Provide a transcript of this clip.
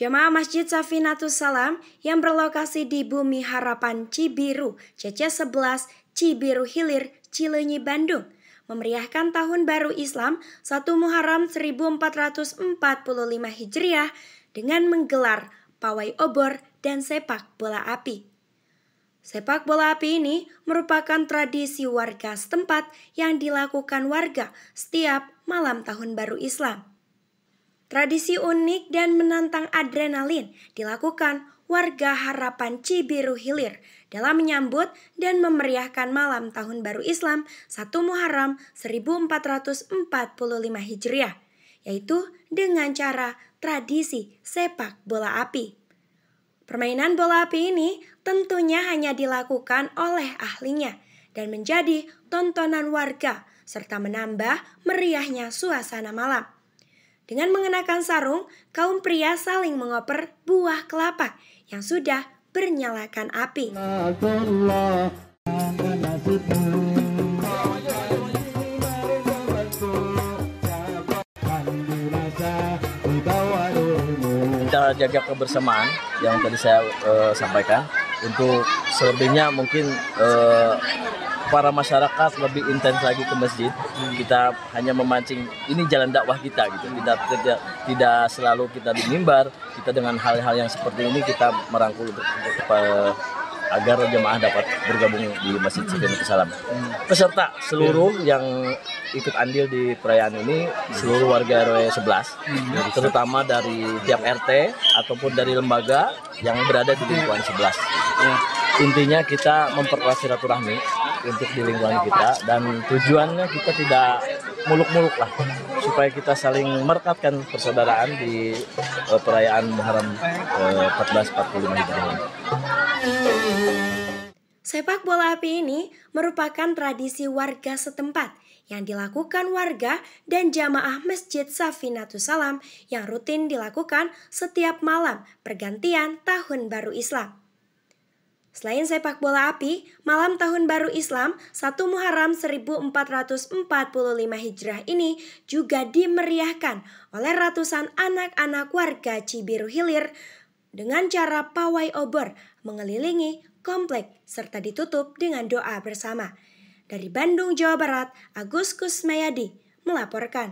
Jemaah Masjid Safinatus Salam yang berlokasi di Bumi Harapan Cibiru, CC11, Cibiru Hilir, Cileunyi Bandung, memeriahkan Tahun Baru Islam 1 Muharram 1445 Hijriah dengan menggelar pawai obor dan sepak bola api. Sepak bola api ini merupakan tradisi warga setempat yang dilakukan warga setiap malam Tahun Baru Islam. Tradisi unik dan menantang adrenalin dilakukan warga harapan Cibiru Hilir dalam menyambut dan memeriahkan malam Tahun Baru Islam 1 Muharram 1445 Hijriah, yaitu dengan cara tradisi sepak bola api. Permainan bola api ini tentunya hanya dilakukan oleh ahlinya dan menjadi tontonan warga serta menambah meriahnya suasana malam. Dengan mengenakan sarung, kaum pria saling mengoper buah kelapa yang sudah bernyalakan api. Kita jaga kebersamaan yang tadi saya uh, sampaikan untuk selebihnya mungkin uh, para masyarakat lebih intens lagi ke masjid. Hmm. Kita hanya memancing ini jalan dakwah kita gitu. Kita tidak tidak selalu kita di mimbar, kita dengan hal-hal yang seperti ini kita merangkul eh, agar jemaah dapat bergabung di Masjid Sidiq Salam. Hmm. Peserta seluruh ya. yang ikut andil di perayaan ini seluruh warga RW 11 hmm. ya, terutama dari tiap RT ataupun dari lembaga yang berada di lingkungan 11. Ya. Intinya kita memperkuat silaturahmi untuk di lingkungan kita dan tujuannya kita tidak muluk-muluk lah supaya kita saling merekatkan persaudaraan di uh, perayaan Muharram eh, uh, 1445 Hijriah. Sepak bola api ini merupakan tradisi warga setempat yang dilakukan warga dan jamaah Masjid Safinatus Salam yang rutin dilakukan setiap malam pergantian Tahun Baru Islam. Selain sepak bola api, malam tahun baru Islam 1 Muharram 1445 Hijrah ini juga dimeriahkan oleh ratusan anak-anak warga Cibiru Hilir dengan cara pawai obor mengelilingi komplek serta ditutup dengan doa bersama. Dari Bandung, Jawa Barat, Agus Kusmayadi melaporkan.